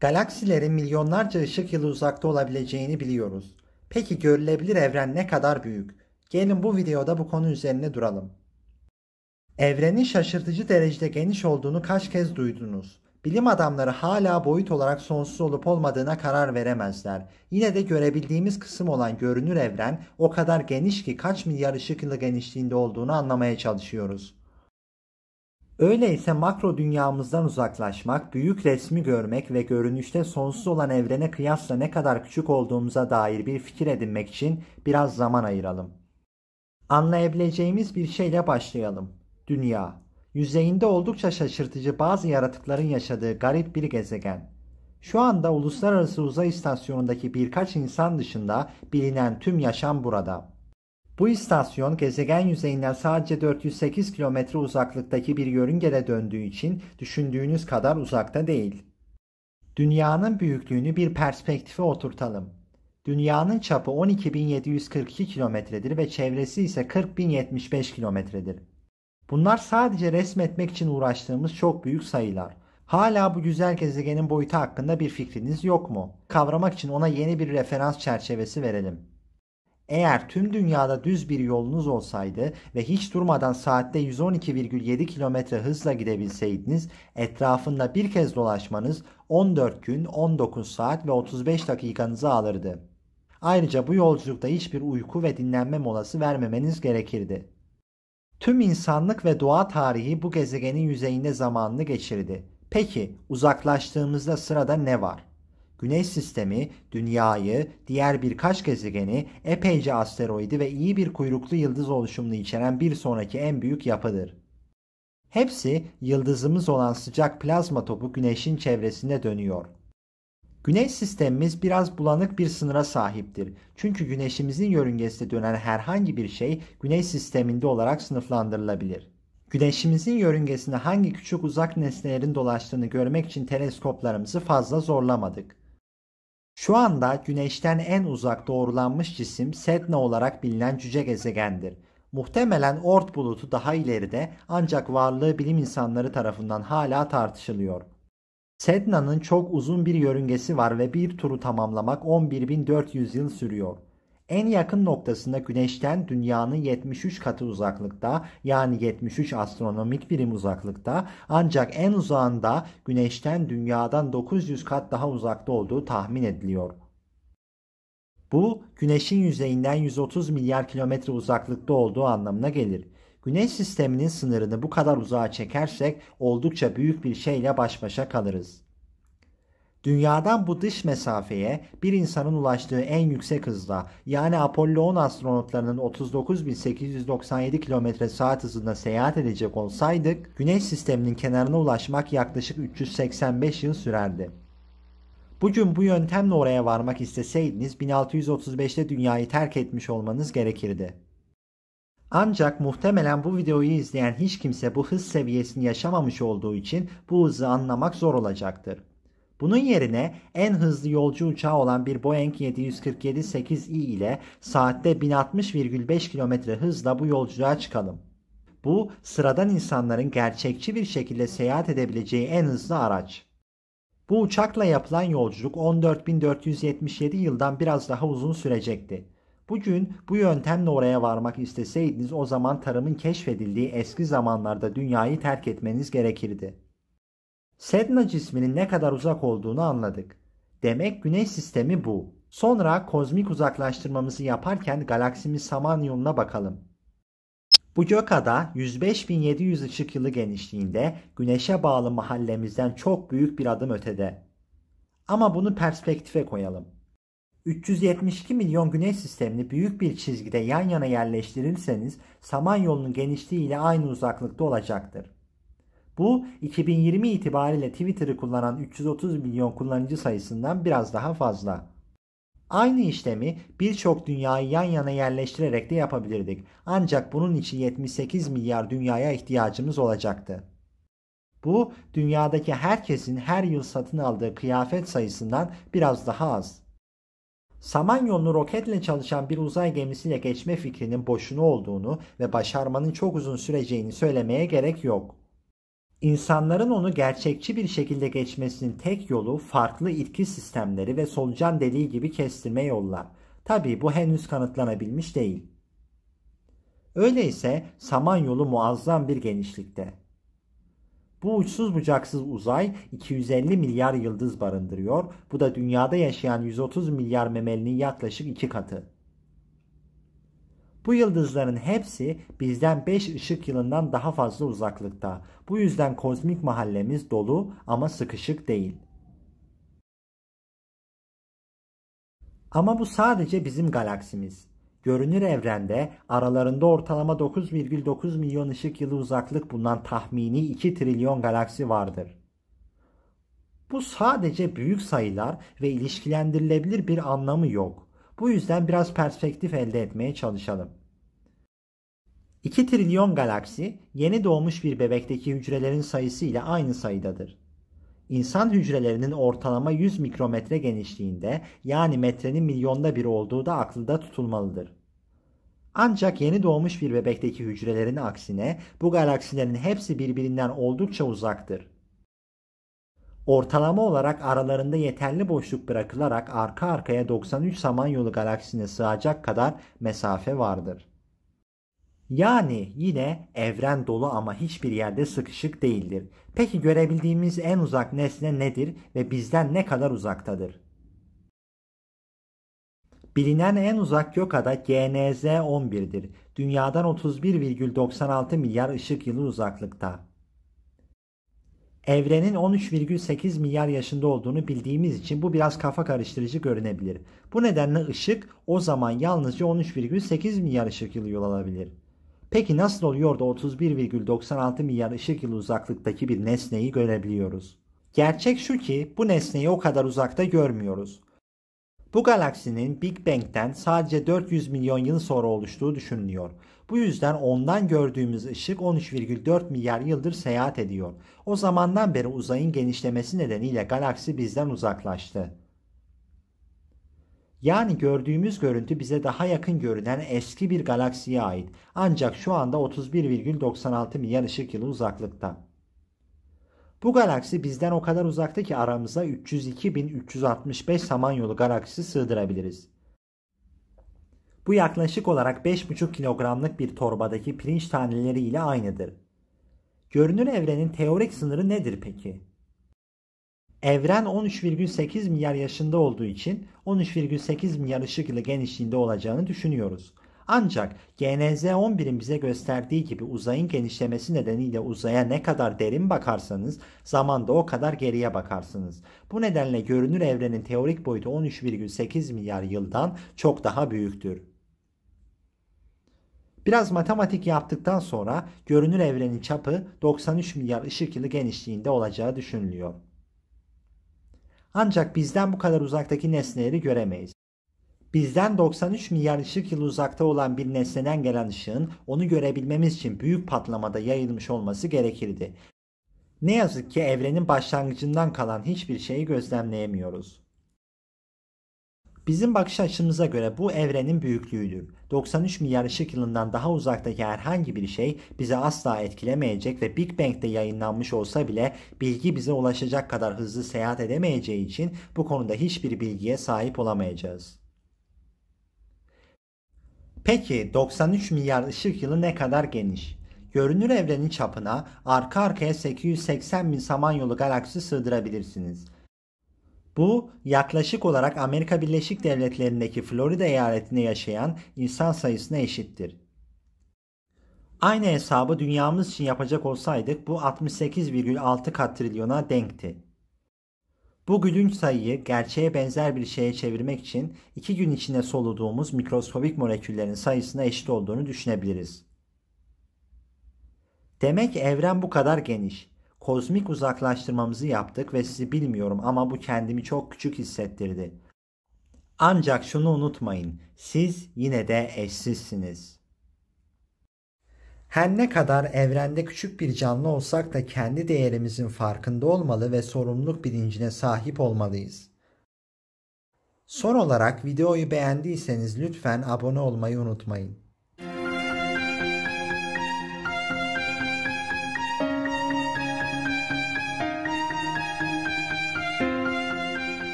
Galaksilerin milyonlarca ışık yılı uzakta olabileceğini biliyoruz. Peki görülebilir evren ne kadar büyük? Gelin bu videoda bu konu üzerine duralım. Evrenin şaşırtıcı derecede geniş olduğunu kaç kez duydunuz? Bilim adamları hala boyut olarak sonsuz olup olmadığına karar veremezler. Yine de görebildiğimiz kısım olan görünür evren o kadar geniş ki kaç milyar ışık yılı genişliğinde olduğunu anlamaya çalışıyoruz. Öyleyse makro dünyamızdan uzaklaşmak, büyük resmi görmek ve görünüşte sonsuz olan evrene kıyasla ne kadar küçük olduğumuza dair bir fikir edinmek için biraz zaman ayıralım. Anlayabileceğimiz bir şeyle başlayalım. Dünya, yüzeyinde oldukça şaşırtıcı bazı yaratıkların yaşadığı garip bir gezegen. Şu anda uluslararası uzay istasyonundaki birkaç insan dışında bilinen tüm yaşam burada. Bu istasyon gezegen yüzeyinden sadece 408 kilometre uzaklıktaki bir yörüngede döndüğü için düşündüğünüz kadar uzakta değil. Dünyanın büyüklüğünü bir perspektife oturtalım. Dünyanın çapı 12.742 kilometredir ve çevresi ise 40.075 kilometredir. Bunlar sadece resmetmek için uğraştığımız çok büyük sayılar. Hala bu güzel gezegenin boyutu hakkında bir fikriniz yok mu? Kavramak için ona yeni bir referans çerçevesi verelim. Eğer tüm dünyada düz bir yolunuz olsaydı ve hiç durmadan saatte 112,7 km hızla gidebilseydiniz etrafında bir kez dolaşmanız 14 gün, 19 saat ve 35 dakikanızı alırdı. Ayrıca bu yolculukta hiçbir uyku ve dinlenme molası vermemeniz gerekirdi. Tüm insanlık ve doğa tarihi bu gezegenin yüzeyinde zamanını geçirdi. Peki uzaklaştığımızda sırada ne var? Güneş sistemi, dünyayı, diğer birkaç gezegeni, epeyce asteroidi ve iyi bir kuyruklu yıldız oluşumunu içeren bir sonraki en büyük yapıdır. Hepsi yıldızımız olan sıcak plazma topu güneşin çevresinde dönüyor. Güneş sistemimiz biraz bulanık bir sınıra sahiptir. Çünkü güneşimizin yörüngesinde dönen herhangi bir şey güneş sisteminde olarak sınıflandırılabilir. Güneşimizin yörüngesinde hangi küçük uzak nesnelerin dolaştığını görmek için teleskoplarımızı fazla zorlamadık. Şu anda Güneş'ten en uzak doğrulanmış cisim Sedna olarak bilinen cüce gezegendir. Muhtemelen Oort bulutu daha ileride ancak varlığı bilim insanları tarafından hala tartışılıyor. Sedna'nın çok uzun bir yörüngesi var ve bir turu tamamlamak 11.400 yıl sürüyor. En yakın noktasında Güneş'ten Dünya'nın 73 katı uzaklıkta yani 73 astronomik birim uzaklıkta ancak en uzağında Güneş'ten Dünya'dan 900 kat daha uzakta olduğu tahmin ediliyor. Bu Güneş'in yüzeyinden 130 milyar kilometre uzaklıkta olduğu anlamına gelir. Güneş sisteminin sınırını bu kadar uzağa çekersek oldukça büyük bir şeyle baş başa kalırız. Dünyadan bu dış mesafeye bir insanın ulaştığı en yüksek hızla yani Apollo 10 astronotlarının 39.897 km saat hızında seyahat edecek olsaydık Güneş sisteminin kenarına ulaşmak yaklaşık 385 yıl sürerdi. Bugün bu yöntemle oraya varmak isteseydiniz 1635'te dünyayı terk etmiş olmanız gerekirdi. Ancak muhtemelen bu videoyu izleyen hiç kimse bu hız seviyesini yaşamamış olduğu için bu hızı anlamak zor olacaktır. Bunun yerine en hızlı yolcu uçağı olan bir Boeing 747-8i ile saatte 1060,5 km hızla bu yolculuğa çıkalım. Bu sıradan insanların gerçekçi bir şekilde seyahat edebileceği en hızlı araç. Bu uçakla yapılan yolculuk 14.477 yıldan biraz daha uzun sürecekti. Bugün bu yöntemle oraya varmak isteseydiniz o zaman tarımın keşfedildiği eski zamanlarda dünyayı terk etmeniz gerekirdi. Sedna cisminin ne kadar uzak olduğunu anladık. Demek güneş sistemi bu. Sonra kozmik uzaklaştırmamızı yaparken galaksimiz Samanyolu'na bakalım. Bu gökada 105.700 ışık yılı genişliğinde güneşe bağlı mahallemizden çok büyük bir adım ötede. Ama bunu perspektife koyalım. 372 milyon güneş sistemini büyük bir çizgide yan yana yerleştirirseniz Samanyolu'nun genişliği ile aynı uzaklıkta olacaktır. Bu 2020 itibariyle Twitter'ı kullanan 330 milyon kullanıcı sayısından biraz daha fazla. Aynı işlemi birçok dünyayı yan yana yerleştirerek de yapabilirdik. Ancak bunun için 78 milyar dünyaya ihtiyacımız olacaktı. Bu dünyadaki herkesin her yıl satın aldığı kıyafet sayısından biraz daha az. Samanyolu roketle çalışan bir uzay gemisiyle geçme fikrinin boşuna olduğunu ve başarmanın çok uzun süreceğini söylemeye gerek yok. İnsanların onu gerçekçi bir şekilde geçmesinin tek yolu farklı itki sistemleri ve solucan deliği gibi kestirme yollar. Tabi bu henüz kanıtlanabilmiş değil. Öyleyse Samanyolu muazzam bir genişlikte. Bu uçsuz bucaksız uzay 250 milyar yıldız barındırıyor. Bu da dünyada yaşayan 130 milyar memelinin yaklaşık iki katı. Bu yıldızların hepsi bizden 5 ışık yılından daha fazla uzaklıkta. Bu yüzden kozmik mahallemiz dolu ama sıkışık değil. Ama bu sadece bizim galaksimiz. Görünür evrende aralarında ortalama 9,9 milyon ışık yılı uzaklık bulunan tahmini 2 trilyon galaksi vardır. Bu sadece büyük sayılar ve ilişkilendirilebilir bir anlamı yok. Bu yüzden biraz perspektif elde etmeye çalışalım. 2 trilyon galaksi yeni doğmuş bir bebekteki hücrelerin sayısı ile aynı sayıdadır. İnsan hücrelerinin ortalama 100 mikrometre genişliğinde yani metrenin milyonda bir olduğu da akılda tutulmalıdır. Ancak yeni doğmuş bir bebekteki hücrelerin aksine bu galaksilerin hepsi birbirinden oldukça uzaktır. Ortalama olarak aralarında yeterli boşluk bırakılarak arka arkaya 93 Samanyolu galaksisine sığacak kadar mesafe vardır. Yani yine evren dolu ama hiçbir yerde sıkışık değildir. Peki görebildiğimiz en uzak nesne nedir ve bizden ne kadar uzaktadır? Bilinen en uzak gökada GNZ-11'dir. Dünyadan 31,96 milyar ışık yılı uzaklıkta. Evrenin 13,8 milyar yaşında olduğunu bildiğimiz için bu biraz kafa karıştırıcı görünebilir. Bu nedenle ışık o zaman yalnızca 13,8 milyar ışık yılı yol alabilir. Peki nasıl oluyor da 31,96 milyar ışık yılı uzaklıktaki bir nesneyi görebiliyoruz? Gerçek şu ki bu nesneyi o kadar uzakta görmüyoruz. Bu galaksinin Big Bang'ten sadece 400 milyon yıl sonra oluştuğu düşünülüyor. Bu yüzden ondan gördüğümüz ışık 13,4 milyar yıldır seyahat ediyor. O zamandan beri uzayın genişlemesi nedeniyle galaksi bizden uzaklaştı. Yani gördüğümüz görüntü bize daha yakın görünen eski bir galaksiye ait. Ancak şu anda 31,96 milyar ışık yılı uzaklıkta. Bu galaksi bizden o kadar uzakta ki aramıza 302.365 Samanyolu galaksisi sığdırabiliriz. Bu yaklaşık olarak 5,5 kilogramlık bir torbadaki pirinç taneleri ile aynıdır. Görünür evrenin teorik sınırı nedir peki? Evren 13,8 milyar yaşında olduğu için 13,8 milyar ışık yılı genişliğinde olacağını düşünüyoruz. Ancak GNZ-11'in bize gösterdiği gibi uzayın genişlemesi nedeniyle uzaya ne kadar derin bakarsanız zamanda o kadar geriye bakarsınız. Bu nedenle görünür evrenin teorik boyutu 13,8 milyar yıldan çok daha büyüktür. Biraz matematik yaptıktan sonra görünür evrenin çapı 93 milyar ışık yılı genişliğinde olacağı düşünülüyor. Ancak bizden bu kadar uzaktaki nesneleri göremeyiz. Bizden 93 milyar ışık yılı uzakta olan bir nesneden gelen ışığın onu görebilmemiz için büyük patlamada yayılmış olması gerekirdi. Ne yazık ki evrenin başlangıcından kalan hiçbir şeyi gözlemleyemiyoruz. Bizim bakış açımıza göre bu evrenin büyüklüğüdür. 93 milyar ışık yılından daha uzaktaki herhangi bir şey bizi asla etkilemeyecek ve Big Bang'de yayınlanmış olsa bile bilgi bize ulaşacak kadar hızlı seyahat edemeyeceği için bu konuda hiçbir bilgiye sahip olamayacağız. Peki 93 milyar ışık yılı ne kadar geniş? Görünür evrenin çapına arka arkaya 880 bin Samanyolu galaksi sığdırabilirsiniz. Bu yaklaşık olarak Amerika Birleşik Devletleri'ndeki Florida eyaletinde yaşayan insan sayısına eşittir. Aynı hesabı dünyamız için yapacak olsaydık bu 68,6 katrilyona denkti. Bu gülünç sayıyı gerçeğe benzer bir şeye çevirmek için iki gün içinde soluduğumuz mikroskobik moleküllerin sayısına eşit olduğunu düşünebiliriz. Demek evren bu kadar geniş kozmik uzaklaştırmamızı yaptık ve sizi bilmiyorum ama bu kendimi çok küçük hissettirdi. Ancak şunu unutmayın, siz yine de eşsizsiniz. Her ne kadar evrende küçük bir canlı olsak da kendi değerimizin farkında olmalı ve sorumluluk bilincine sahip olmalıyız. Son olarak videoyu beğendiyseniz lütfen abone olmayı unutmayın.